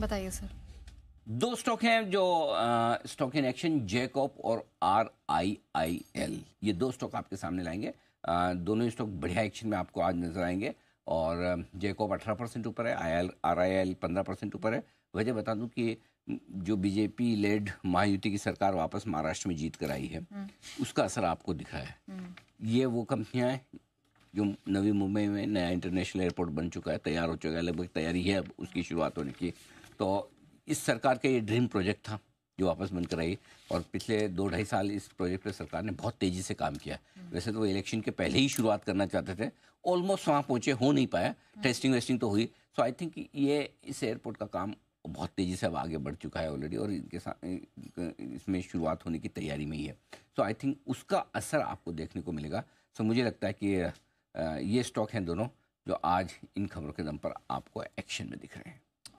बताइए सर दो स्टॉक हैं जो स्टॉक इन एक्शन जेकॉप और आर आई आई एल ये दो स्टॉक आपके सामने लाएंगे आ, दोनों स्टॉक बढ़िया एक्शन में आपको आज नजर आएंगे और जेकॉप अठारह परसेंट ऊपर है I L R I L पंद्रह परसेंट ऊपर है वजह बता दूं कि जो बीजेपी लेड महायुति की सरकार वापस महाराष्ट्र में जीत कर आई है हम्म। उसका असर आपको दिख रहा है हम्म। ये वो कंपनियां हैं जो नवी मुंबई में नया इंटरनेशनल एयरपोर्ट बन चुका है तैयार हो चुका है लगभग तैयारी है अब उसकी शुरुआत होने की तो इस सरकार का ये ड्रीम प्रोजेक्ट था जो वापस बनकर आई और पिछले दो ढाई साल इस प्रोजेक्ट पर सरकार ने बहुत तेज़ी से काम किया वैसे तो वो इलेक्शन के पहले ही शुरुआत करना चाहते थे ऑलमोस्ट वहाँ पहुँचे हो नहीं पाया टेस्टिंग वेस्टिंग तो हुई सो आई थिंक ये इस एयरपोर्ट का काम बहुत तेज़ी से अब आगे बढ़ चुका है ऑलरेडी और इनके साथ इसमें शुरुआत होने की तैयारी में ही है सो आई थिंक उसका असर आपको देखने को मिलेगा सो so, मुझे लगता है कि ये स्टॉक हैं दोनों जो आज इन खबरों के दम पर आपको एक्शन में दिख रहे हैं